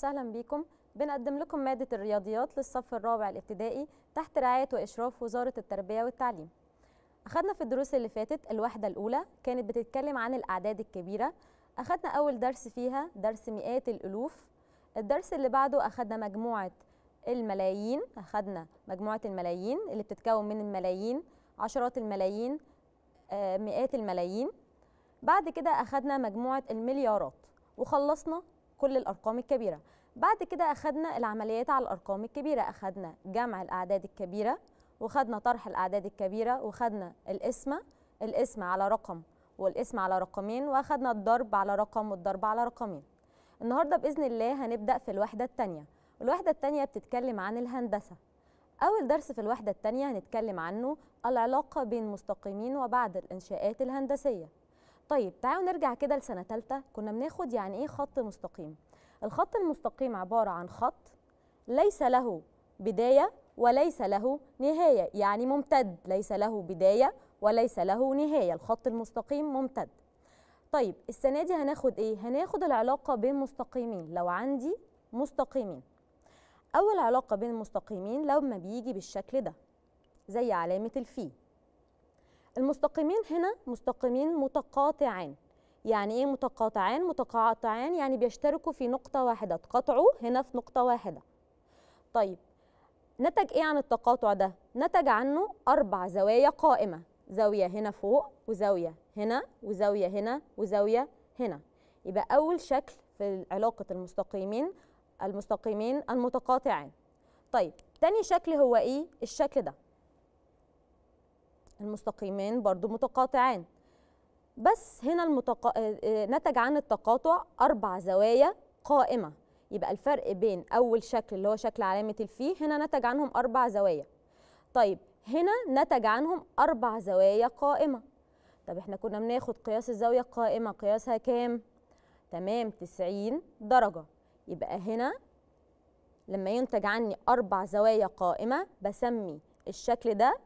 وسهلا بكم بنقدم لكم مادة الرياضيات للصف الرابع الابتدائي تحت رعاية وإشراف وزارة التربية والتعليم أخذنا في الدروس اللي فاتت الوحدة الأولى كانت بتتكلم عن الأعداد الكبيرة أخذنا أول درس فيها درس مئات الألوف الدرس اللي بعده أخذنا مجموعة الملايين أخذنا مجموعة الملايين اللي بتتكون من الملايين عشرات الملايين آه، مئات الملايين بعد كده أخذنا مجموعة المليارات وخلصنا كل الارقام الكبيره بعد كده اخذنا العمليات على الارقام الكبيره اخذنا جمع الاعداد الكبيره وخدنا طرح الاعداد الكبيره وخدنا القسمه القسمه على رقم والقسم على رقمين واخدنا الضرب على رقم والضرب على رقمين النهارده باذن الله هنبدا في الوحده الثانيه الوحده الثانيه بتتكلم عن الهندسه اول درس في الوحده الثانيه هنتكلم عنه العلاقه بين مستقيمين وبعض الانشاءات الهندسيه طيب تعالوا نرجع كده لسنه ثالثه كنا بناخد يعني ايه خط مستقيم الخط المستقيم عباره عن خط ليس له بدايه وليس له نهايه يعني ممتد ليس له بدايه وليس له نهايه الخط المستقيم ممتد طيب السنه دي هناخد ايه هناخد العلاقه بين مستقيمين لو عندي مستقيمين اول علاقه بين المستقيمين لما بيجي بالشكل ده زي علامه الفي المستقيمين هنا مستقيمين متقاطعين يعني ايه متقاطعان متقاطعان يعني بيشتركوا في نقطة واحدة اتقطعوا هنا في نقطة واحدة طيب نتج ايه عن التقاطع ده نتج عنه أربع زوايا قائمة زاوية هنا فوق وزاوية هنا وزاوية هنا وزاوية هنا يبقى أول شكل في علاقة المستقيمين المستقيمين المتقاطعين طيب تاني شكل هو ايه الشكل ده المستقيمين برضو متقاطعان بس هنا المتق... آه، آه، نتج عن التقاطع أربع زوايا قائمة يبقى الفرق بين أول شكل اللي هو شكل علامة الفي هنا نتج عنهم أربع زوايا طيب هنا نتج عنهم أربع زوايا قائمة طب احنا كنا بناخد قياس الزاوية القائمة قياسها كام؟ تمام 90 درجة يبقى هنا لما ينتج عني أربع زوايا قائمة بسمي الشكل ده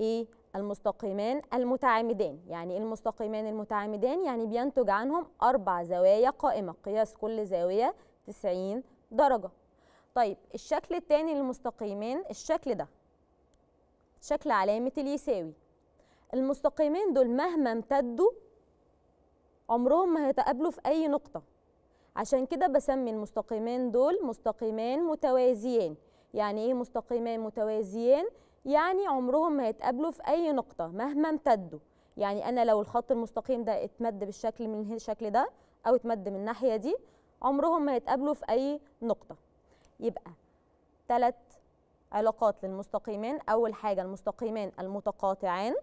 إيه؟ المستقيمان المتعامدان يعني المستقيمان المتعامدان يعني بينتج عنهم أربع زوايا قائمة قياس كل زاوية 90 درجة طيب الشكل الثاني للمستقيمين الشكل ده شكل علامة اليساوي المستقيمين دول مهما امتدوا عمرهم ما هيتقابلوا في أي نقطة عشان كده بسمي المستقيمين دول مستقيمان متوازيان يعني ايه مستقيمان متوازيان يعني عمرهم ما هيتقابلوا في اي نقطه مهما امتدوا يعني انا لو الخط المستقيم ده اتمد بالشكل من الشكل ده او اتمد من الناحيه دي عمرهم ما هيتقابلوا في اي نقطه يبقى ثلاث علاقات للمستقيمين اول حاجه المستقيمين المتقاطعان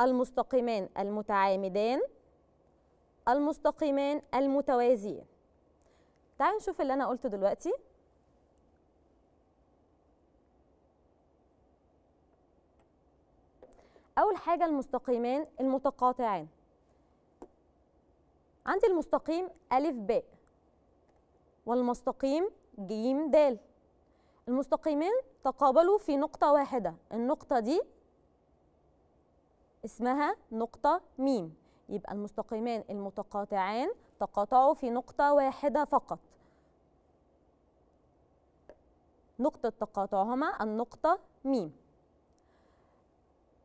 المستقيمين المتعامدان المستقيمين المتوازيين تعالوا نشوف اللي انا قلته دلوقتي اول حاجه المستقيمان المتقاطعان عندي المستقيم الف ب والمستقيم ج د المستقيمين تقابلوا في نقطه واحده النقطه دي اسمها نقطه م يبقى المستقيمان المتقاطعان تقاطعوا في نقطه واحده فقط نقطه تقاطعهما النقطه م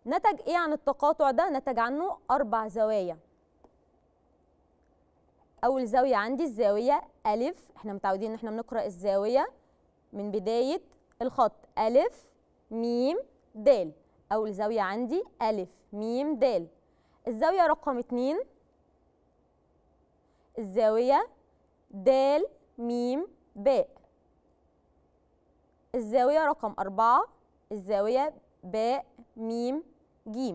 نتج إيه عن التقاطع ده؟ نتج عنه أربع زوايا أول زاوية عندي الزاوية ألف إحنا متعودين إن إحنا بنقرأ الزاوية من بداية الخط ألف ميم د أول زاوية عندي ألف ميم د الزاوية رقم اتنين الزاوية د ميم ب الزاوية رقم أربعة الزاوية ب ميم ج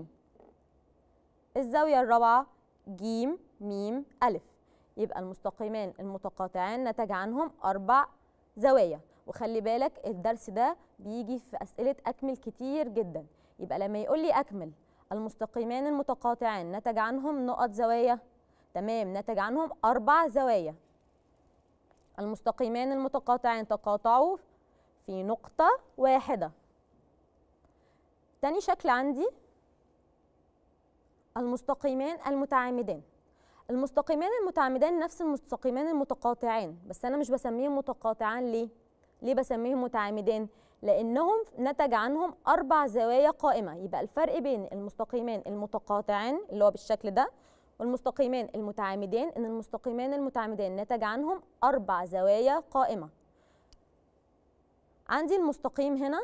الزاوية الرابعة ج م ألف يبقى المستقيمان المتقاطعان نتج عنهم أربع زوايا وخلي بالك الدرس ده بيجي في أسئلة أكمل كتير جدا يبقى لما يقول لي أكمل المستقيمان المتقاطعان نتج عنهم نقط زوايا تمام نتج عنهم أربع زوايا المستقيمان المتقاطعان تقاطعوا في نقطة واحدة تاني شكل عندي المستقيمان المتعامدان المستقيمان المتعامدان نفس المستقيمان المتقاطعان بس انا مش بسميهم متقاطعان ليه ليه بسميهم متعامدان لانهم نتج عنهم اربع زوايا قائمه يبقى الفرق بين المستقيمان المتقاطعان اللي هو بالشكل ده والمستقيمان المتعامدان ان المستقيمان المتعامدان نتج عنهم اربع زوايا قائمه عندي المستقيم هنا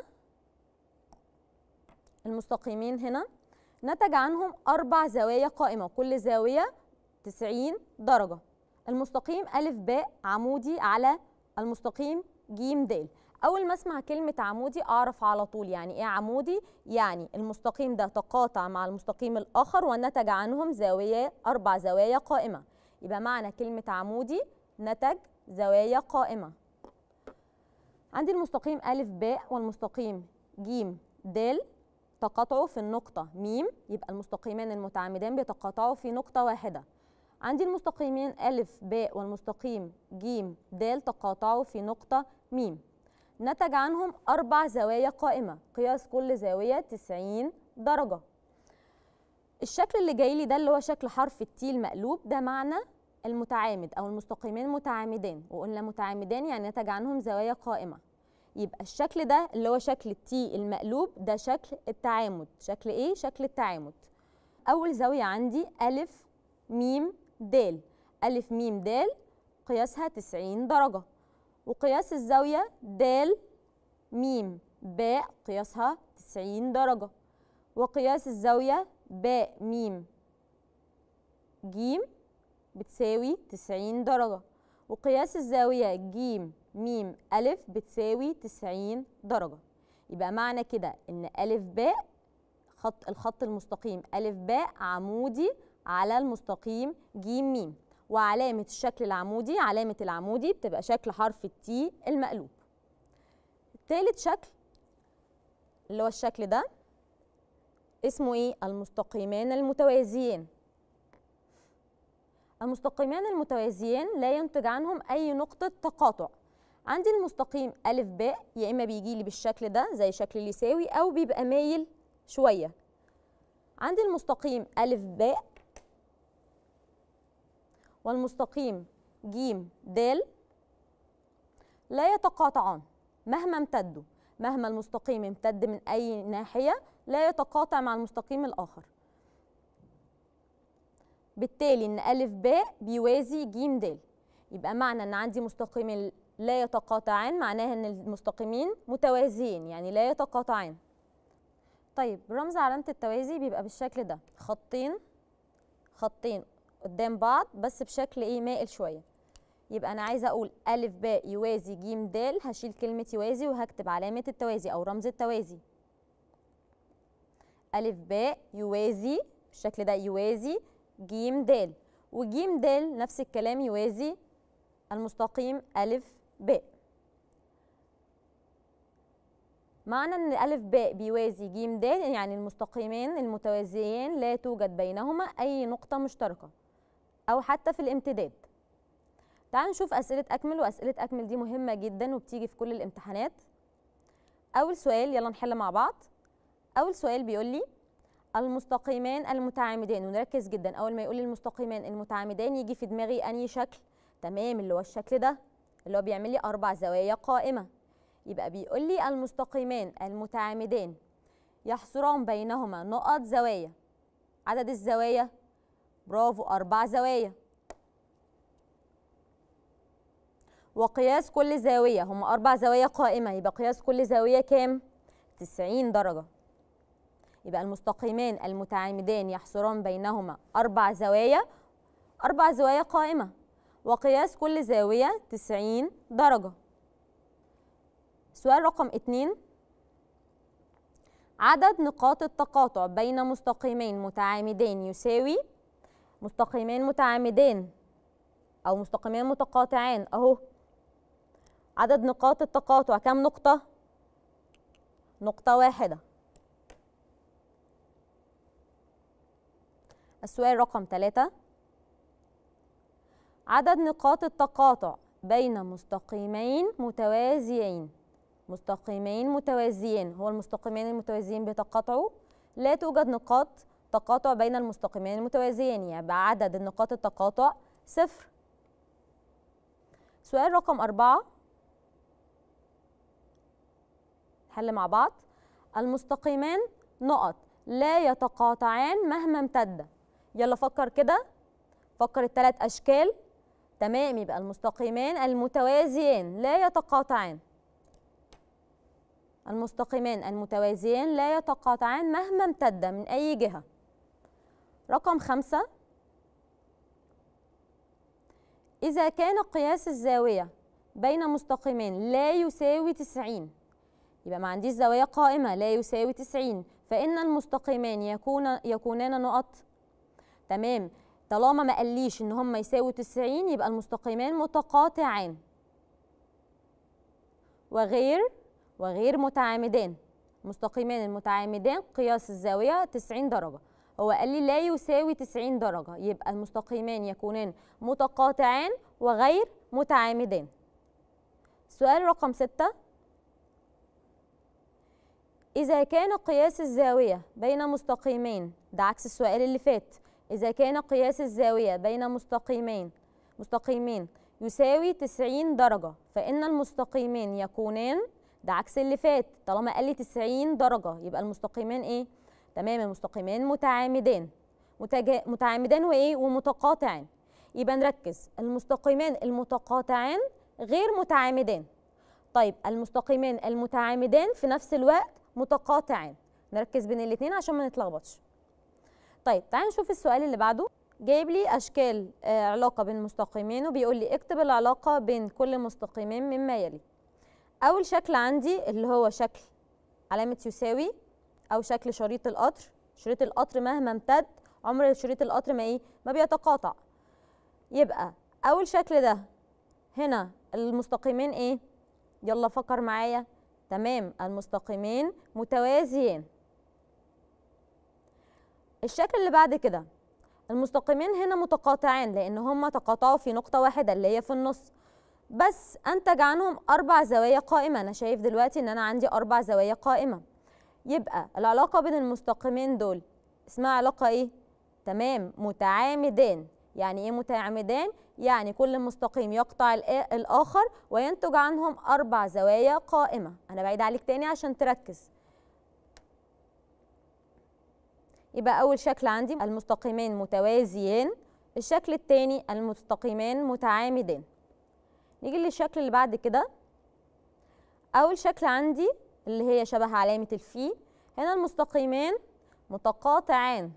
المستقيمين هنا نتج عنهم أربع زوايا قائمة كل زاوية 90 درجة المستقيم ألف باء عمودي على المستقيم جيم دال أول ما أسمع كلمة عمودي أعرف على طول يعني إيه عمودي يعني المستقيم ده تقاطع مع المستقيم الآخر ونتج عنهم زاوية أربع زوايا قائمة يبقى معنى كلمة عمودي نتج زوايا قائمة عندي المستقيم أ ب والمستقيم ج د تقاطعوا في النقطة م يبقى المستقيمان المتعامدان بيتقاطعوا في نقطة واحدة عندي المستقيمين أ ب والمستقيم ج د تقاطعوا في نقطة م نتج عنهم أربع زوايا قائمة قياس كل زاوية 90 درجة الشكل اللي جاي لي ده اللي هو شكل حرف التي المقلوب ده معنى المتعامد أو المستقيمين متعامدان وقلنا متعامدان يعني نتج عنهم زوايا قائمة يبقى الشكل ده اللي هو شكل التي المقلوب ده شكل التعامد شكل ايه شكل التعامد اول زاويه عندي الف ميم د الف ميم د قياسها 90 درجه وقياس الزاويه د ميم باء قياسها 90 درجه وقياس الزاويه باء ميم ج بتساوي 90 درجه وقياس الزاويه ج ميم ألف بتساوي 90 درجة يبقى معنى كده إن ألف باء خط الخط المستقيم ألف باء عمودي على المستقيم ج م وعلامة الشكل العمودي علامة العمودي بتبقى شكل حرف التي المقلوب تالت شكل اللي هو الشكل ده اسمه ايه المستقيمان المتوازيين المستقيمان المتوازيين لا ينتج عنهم اي نقطه تقاطع عندي المستقيم أ ب يا إما بيجي لي بالشكل ده زي شكل اليساوي أو بيبقى مايل شوية عندي المستقيم أ ب والمستقيم ج د لا يتقاطعان مهما امتدوا مهما المستقيم امتد من أي ناحية لا يتقاطع مع المستقيم الآخر بالتالي إن أ ب بيوازي ج د يبقى معنى إن عندي مستقيم لا يتقاطعان معناها ان المستقيمين متوازيين يعني لا يتقاطعان طيب رمز علامه التوازي بيبقى بالشكل ده خطين خطين قدام بعض بس بشكل ايه مائل شويه يبقى انا عايزه اقول الف باء يوازي ج د هشيل كلمه يوازي وهكتب علامه التوازي او رمز التوازي الف باء يوازي بالشكل ده يوازي ج د وج د نفس الكلام يوازي المستقيم ألف ب معنى ان الف ب بيوازي ج د يعني المستقيمين المتوازيين لا توجد بينهما اي نقطه مشتركه او حتى في الامتداد تعال نشوف اسئله اكمل واسئله اكمل دي مهمه جدا وبتيجي في كل الامتحانات اول سؤال يلا نحل مع بعض اول سؤال بيقول لي المستقيمان المتعامدان ونركز جدا اول ما يقول لي المستقيمان المتعامدان يجي في دماغي انهي شكل تمام اللي هو الشكل ده اللي هو بيعمل لي أربع زوايا قائمة يبقى بيقول لي المستقيمان المتعامدان يحصران بينهما نقط زوايا عدد الزوايا برافو أربع زوايا وقياس كل زاوية هما أربع زوايا قائمة يبقى قياس كل زاوية كام؟ 90 درجة يبقى المستقيمان المتعامدان يحصران بينهما أربع زوايا أربع زوايا قائمة وقياس كل زاوية 90 درجة سؤال رقم 2 عدد نقاط التقاطع بين مستقيمين متعامدين يساوي مستقيمين متعامدين أو مستقيمين متقاطعين أهو عدد نقاط التقاطع كم نقطة؟ نقطة واحدة السؤال رقم 3 عدد نقاط التقاطع بين مستقيمين متوازيين مستقيمين متوازيين هو المستقيمين المتوازيين بيتقاطعوا لا توجد نقاط تقاطع بين المستقيمين المتوازيين يبقى يعني عدد النقاط التقاطع صفر سؤال رقم أربعة حل مع بعض المستقيمان نقط لا يتقاطعان مهما امتد يلا فكر كده فكر الثلاث أشكال تمام يبقى المستقيمان المتوازيان لا يتقاطعان المستقيمان المتوازيان لا يتقاطعان مهما امتد من أي جهة رقم خمسة إذا كان قياس الزاوية بين مستقيمين لا يساوي 90 يبقى ما عنديش زاوية قائمة لا يساوي 90 فإن المستقيمان يكون يكونان نقط تمام طالما ما قاليش ان هما يساووا 90 يبقى المستقيمان متقاطعان وغير وغير متعامدان مستقيمان المتعامدان قياس الزاويه 90 درجه هو قال لي لا يساوي 90 درجه يبقى المستقيمان يكونان متقاطعان وغير متعامدان سؤال رقم 6 إذا كان قياس الزاوية بين مستقيمين ده عكس السؤال اللي فات إذا كان قياس الزاوية بين مستقيمين مستقيمين يساوي 90 درجة فإن المستقيمين يكونان ده عكس اللي فات طالما قال لي 90 درجة يبقى المستقيمين إيه؟ تمام المستقيمين متعامدان متجا... متعامدان وإيه؟ ومتقاطعان يبقى نركز المستقيمان المتقاطعان غير متعامدان طيب المستقيمان المتعامدان في نفس الوقت متقاطعان نركز بين الاثنين عشان ما نتلخبطش طيب تعالى نشوف السؤال اللي بعده جايب لي اشكال آه، علاقه بين مستقيمين وبيقول لي اكتب العلاقه بين كل مستقيمين مما يلي اول شكل عندي اللي هو شكل علامه يساوي او شكل شريط القطر شريط القطر مهما امتد عمر شريط القطر ما ايه ما بيتقاطع يبقى اول شكل ده هنا المستقيمين ايه يلا فكر معايا تمام المستقيمين متوازيين الشكل اللي بعد كده المستقيمين هنا متقاطعين لان هما تقاطعوا في نقطه واحده اللي هي في النص بس انتج عنهم اربع زوايا قائمه انا شايف دلوقتي ان انا عندي اربع زوايا قائمه يبقى العلاقه بين المستقيمين دول اسمها علاقه ايه تمام متعامدان يعني ايه متعامدان يعني كل مستقيم يقطع الاخر وينتج عنهم اربع زوايا قائمه انا بعيد عليك تاني عشان تركز يبقى أول شكل عندي المستقيمين متوازيان الشكل الثاني المستقيمان متعامدان نيجي للشكل اللي بعد كده أول شكل عندي اللي هي شبه علامة الفي هنا المستقيمان متقاطعان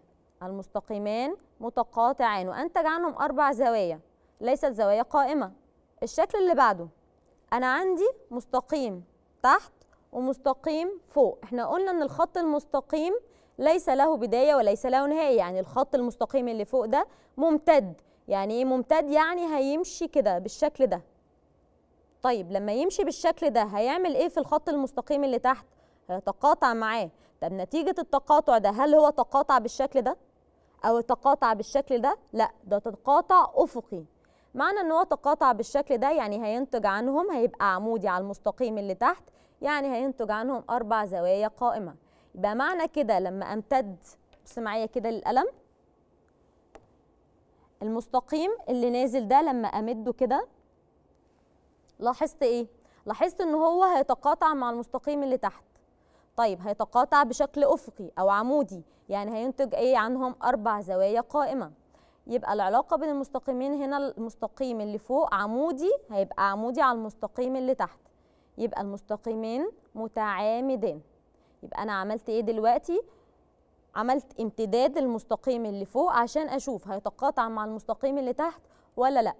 المستقيمان متقاطعان وأنتج عنهم أربع زوايا ليست زوايا قائمة الشكل اللي بعده أنا عندي مستقيم تحت ومستقيم فوق احنا قلنا ان الخط المستقيم ليس له بدايه وليس له نهايه يعني الخط المستقيم اللي فوق ده ممتد يعني ايه ممتد يعني هيمشي كده بالشكل ده طيب لما يمشي بالشكل ده هيعمل ايه في الخط المستقيم اللي تحت هيتقاطع معاه طب نتيجه التقاطع ده هل هو تقاطع بالشكل ده او تقاطع بالشكل ده لا ده تقاطع افقي معنى ان هو تقاطع بالشكل ده يعني هينتج عنهم هيبقى عمودي على المستقيم اللي تحت يعني هينتج عنهم اربع زوايا قائمه معنى كده لما امتد بص معايا كده للقلم المستقيم اللي نازل ده لما امده كده لاحظت ايه لاحظت ان هو هيتقاطع مع المستقيم اللي تحت طيب هيتقاطع بشكل افقي او عمودي يعني هينتج ايه عنهم اربع زوايا قائمه يبقى العلاقه بين المستقيمين هنا المستقيم اللي فوق عمودي هيبقى عمودي على المستقيم اللي تحت يبقى المستقيمين متعامدين يبقى انا عملت ايه دلوقتي عملت امتداد المستقيم اللي فوق عشان اشوف هيتقاطع مع المستقيم اللي تحت ولا لا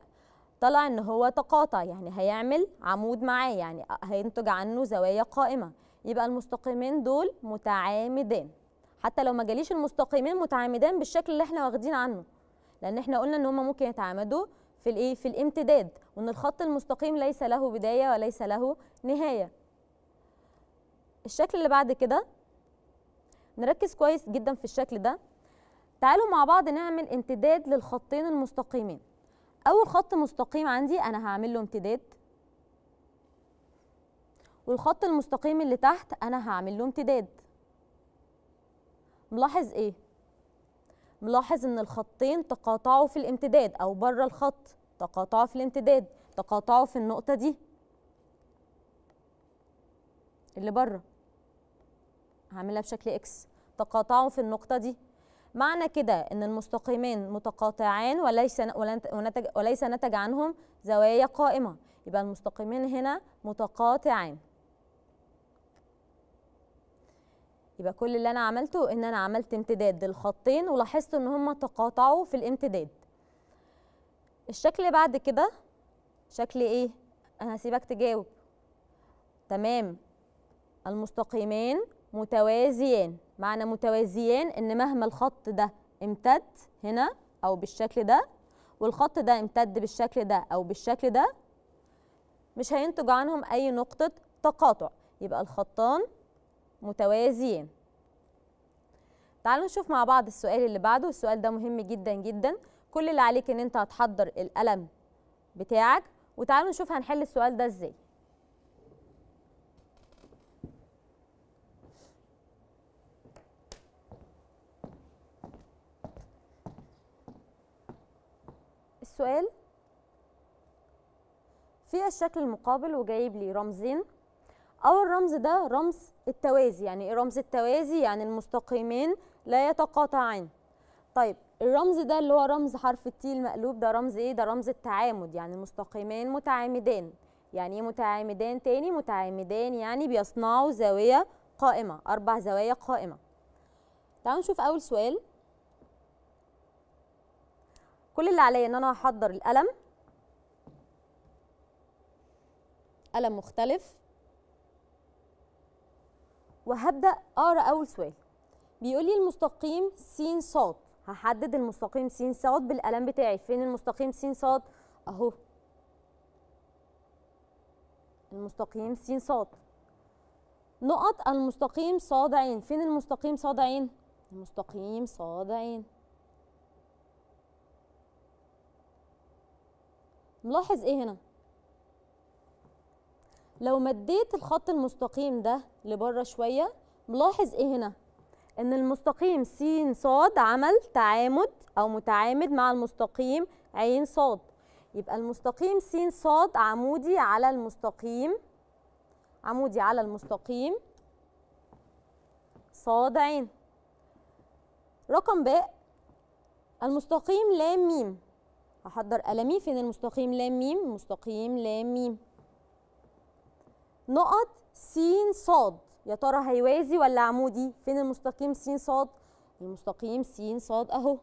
طلع ان هو تقاطع يعني هيعمل عمود معاه يعني هينتج عنه زوايا قائمه يبقى المستقيمين دول متعامدان حتى لو ما جاليش المستقيمين متعامدان بالشكل اللي احنا واخدين عنه لان احنا قلنا ان هم ممكن يتعامدوا في الايه في الامتداد وان الخط المستقيم ليس له بدايه وليس له نهايه الشكل اللي بعد كده نركز كويس جدا في الشكل ده تعالوا مع بعض نعمل امتداد للخطين المستقيمين اول خط مستقيم عندي انا هعمل له امتداد والخط المستقيم اللي تحت انا هعمل له امتداد ملاحظ ايه ملاحظ ان الخطين تقاطعوا في الامتداد او بره الخط تقاطعوا في الامتداد تقاطعوا في النقطه دي اللي بره هعملها بشكل اكس تقاطعوا في النقطه دي معنى كده ان المستقيمين متقاطعان وليس ونتج وليس نتج عنهم زوايا قائمه يبقى المستقيمين هنا متقاطعان يبقى كل اللي انا عملته ان انا عملت امتداد للخطين ولاحظت ان هما تقاطعوا في الامتداد الشكل بعد كده شكل ايه انا هسيبك تجاوب تمام المستقيمين متوازيان معنى متوازيان ان مهما الخط ده امتد هنا او بالشكل ده والخط ده امتد بالشكل ده او بالشكل ده مش هينتج عنهم اي نقطه تقاطع يبقى الخطان متوازيان تعالوا نشوف مع بعض السؤال اللي بعده والسؤال ده مهم جدا جدا كل اللي عليك ان انت هتحضر القلم بتاعك وتعالوا نشوف هنحل السؤال ده ازاي سؤال في الشكل المقابل وجايب لي رمزين اول رمز ده رمز التوازي يعني ايه رمز التوازي يعني المستقيمين لا يتقاطعان طيب الرمز ده اللي هو رمز حرف التي المقلوب ده رمز ايه ده رمز التعامد يعني المستقيمين متعامدان يعني ايه متعامدان تاني متعامدان يعني بيصنعوا زاويه قائمه اربع زوايا قائمه تعالوا نشوف اول سؤال كل اللي عليا ان انا احضر القلم قلم مختلف وهبدا اقرا اول سؤال بيقول لي المستقيم س ص هحدد المستقيم س ص بالقلم بتاعي فين المستقيم س ص اهو المستقيم س ص نقط المستقيم ص ع فين المستقيم ص ع المستقيم ص ع نلاحظ ايه هنا لو مديت الخط المستقيم ده لبره شويه ملاحظ ايه هنا ان المستقيم س ص عمل تعامد او متعامد مع المستقيم ع ص يبقى المستقيم س ص عمودي على المستقيم عمودي على المستقيم ص ع رقم ب المستقيم ل م هحضر قلمي فين المستقيم لام ميم مستقيم لام ميم نقط س ص يا ترى هيوازي ولا عمودي فين المستقيم س ص المستقيم س ص اهو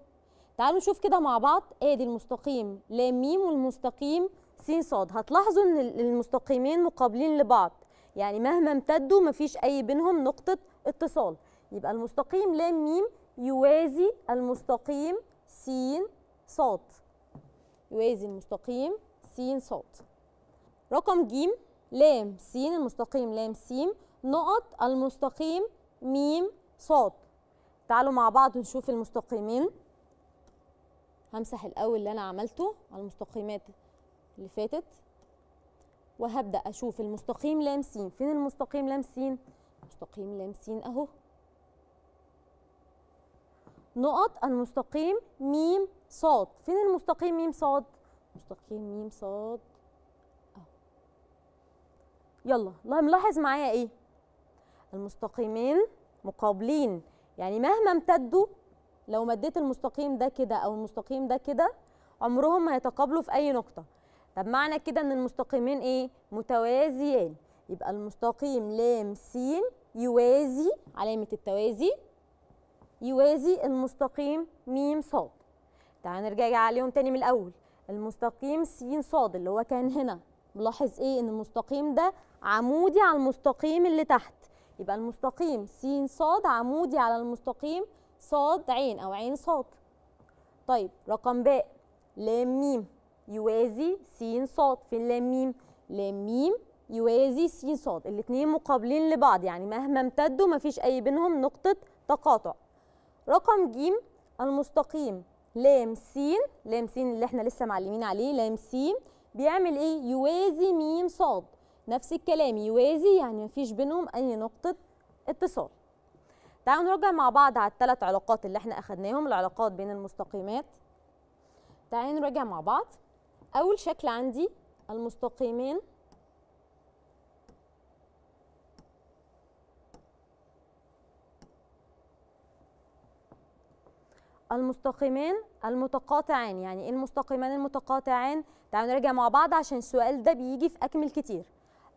تعالوا نشوف كده مع بعض ادي إيه المستقيم لام ميم والمستقيم س ص هتلاحظوا ان المستقيمين مقابلين لبعض يعني مهما امتدوا مفيش اي بينهم نقطه اتصال يبقى المستقيم لام ميم يوازي المستقيم س ص يوازي المستقيم س ص رقم ج لام س المستقيم لام س نقط المستقيم م ص تعالوا مع بعض نشوف المستقيمين همسح الاول اللي انا عملته على المستقيمات اللي فاتت وهبدا اشوف المستقيم لام س فين المستقيم لام س مستقيم لام س اهو نقط المستقيم م صاد فين المستقيم ميم صاد مستقيم ميم صاد يلا ملاحظ معايا ايه المستقيمين مقابلين يعني مهما امتدوا لو مديت المستقيم ده كده او المستقيم ده كده عمرهم ما هيتقابلوا في اي نقطه طب معنى كده ان المستقيمين ايه متوازيان يبقى المستقيم لام س يوازي علامه التوازي يوازي المستقيم م ص تعال نرجع عليهم تاني من الاول المستقيم س ص اللي هو كان هنا ملاحظ ايه ان المستقيم ده عمودي على المستقيم اللي تحت يبقى المستقيم س ص عمودي على المستقيم ص ع او ع ص طيب رقم ب لام م يوازي س ص فين اللام م لام م يوازي س ص الاثنين مقابلين لبعض يعني مهما امتدوا مفيش اي بينهم نقطه تقاطع رقم ج المستقيم لام س لام س اللي احنا لسه معلمين عليه لام س بيعمل ايه يوازي م ص نفس الكلام يوازي يعني مفيش بينهم اي نقطه اتصال تعالوا نرجع مع بعض على الثلاث علاقات اللي احنا اخدناهم العلاقات بين المستقيمات تعالوا نراجع مع بعض اول شكل عندي المستقيمين المستقيمان المتقاطعان يعني ايه المستقيمان المتقاطعان تعالوا نرجع مع بعض عشان السؤال ده بيجي في اكمل كتير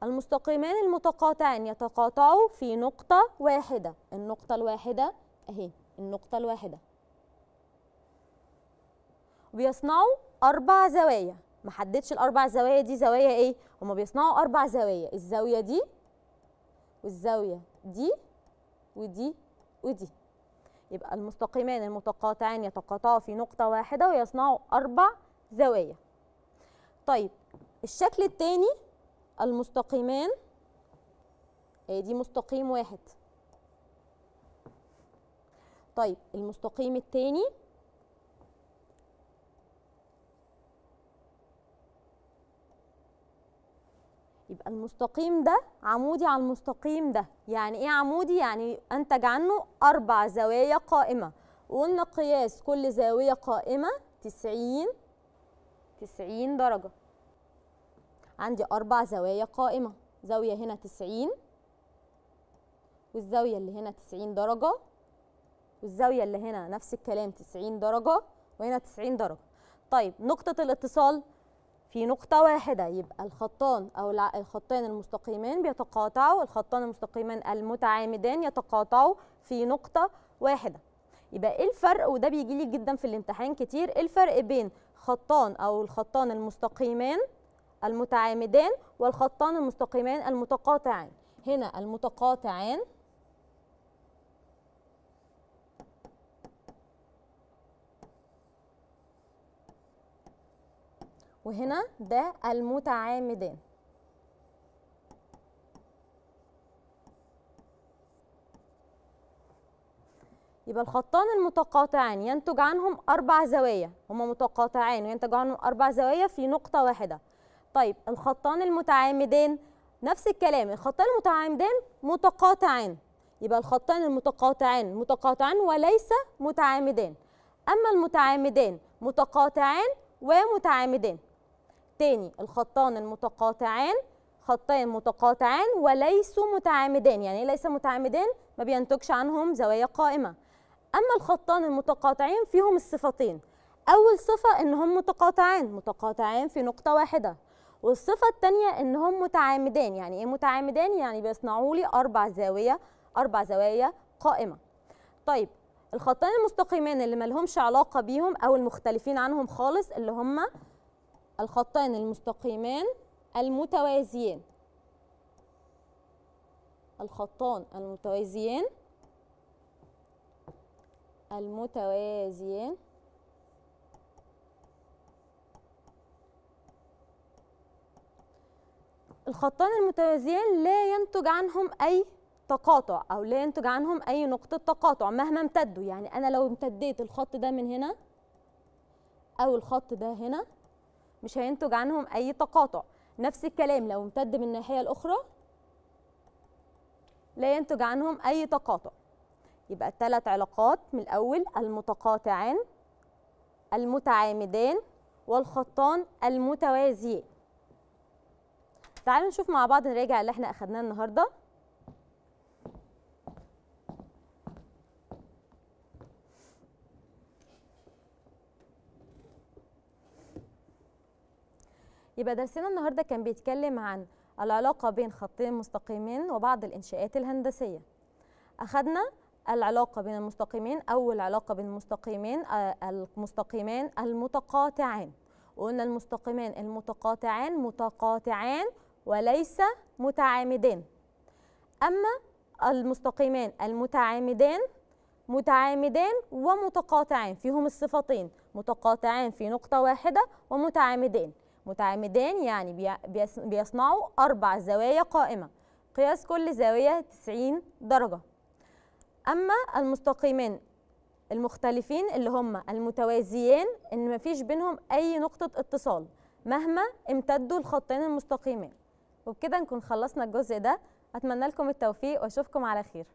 المستقيمان المتقاطعان يتقاطعوا في نقطه واحده النقطه الواحده اهي النقطه الواحده بيصنعوا اربع زوايا ما حددش الاربع زوايا دي زوايا ايه هما بيصنعوا اربع زوايا الزاويه دي والزاويه دي ودي ودي يبقى المستقيمان المتقاطعان يتقاطعوا في نقطة واحدة ويصنعوا أربع زوايا طيب الشكل الثاني المستقيمان هي آه، دي مستقيم واحد طيب المستقيم الثاني يبقى المستقيم ده عمودي على المستقيم ده يعني ايه عمودي يعني انتج عنه اربع زوايا قائمه وقلنا قياس كل زاويه قائمه 90 90 درجه عندي اربع زوايا قائمه زاويه هنا 90 والزاويه اللي هنا 90 درجه والزاويه اللي هنا نفس الكلام 90 درجه وهنا 90 درجه طيب نقطه الاتصال في نقطة واحدة يبقى الخطان أو الخطان المستقيمان بيتقاطعوا الخطان المستقيمان المتعامدان يتقاطعوا في نقطة واحدة يبقى إيه الفرق وده بيجي لي جدا في الامتحان كتير إيه الفرق بين خطان أو الخطان المستقيمان المتعامدان والخطان المستقيمان المتقاطعان هنا المتقاطعان وهنا ده المتعامدان يبقى الخطان المتقاطعان ينتج عنهم اربع زوايا هما متقاطعان وينتج عنهم اربع زوايا في نقطه واحده طيب الخطان المتعامدان نفس الكلام الخطان المتعامدان متقاطعان يبقى الخطان المتقاطعان متقاطعان وليس متعامدان اما المتعامدان متقاطعان ومتعامدان الثاني الخطان المتقاطعان خطين متقاطعان وليسوا متعامدان يعني إيه ليس متعامدان ما بينتجش عنهم زوايا قائمة أما الخطان المتقاطعين فيهم الصفتين أول صفة إنهم متقاطعان متقاطعان في نقطة واحدة والصفة الثانية إنهم متعامدان يعني إيه متعامدان يعني بيصنعوا لي أربع زاوية أربع زوايا قائمة طيب الخطين المستقيمين اللي مالهمش علاقة بيهم أو المختلفين عنهم خالص اللي هم الخطين المستقيمان المتوازيين الخطان المتوازيين المتوازيين الخطان المتوازيين لا ينتج عنهم اي تقاطع او لا ينتج عنهم اي نقطه تقاطع مهما امتدوا يعني انا لو امتديت الخط ده من هنا او الخط ده هنا مش هينتج عنهم اي تقاطع نفس الكلام لو امتد من الناحيه الاخرى لا ينتج عنهم اي تقاطع يبقى الثلاث علاقات من الاول المتقاطعان المتعامدان والخطان المتوازيان تعالوا نشوف مع بعض نراجع اللي احنا اخدناه النهارده يبقى درسنا النهارده كان بيتكلم عن العلاقه بين خطين مستقيمين وبعض الانشاءات الهندسيه اخذنا العلاقه بين المستقيمين او العلاقه بين المستقيمين آه، المستقيمان المتقاطعان وقلنا المستقيمان المتقاطعان متقاطعان وليس متعامدين اما المستقيمان المتعامدان متعامدان ومتقاطعان فيهم الصفتين متقاطعان في نقطة واحدة ومتعامدان متعامدان يعني بيصنعوا أربع زوايا قائمة قياس كل زاوية 90 درجة أما المستقيمان المختلفين اللي هم المتوازيان إن مفيش بينهم أي نقطة اتصال مهما امتدوا الخطين المستقيمين وبكده نكون خلصنا الجزء ده أتمنى لكم التوفيق وأشوفكم على خير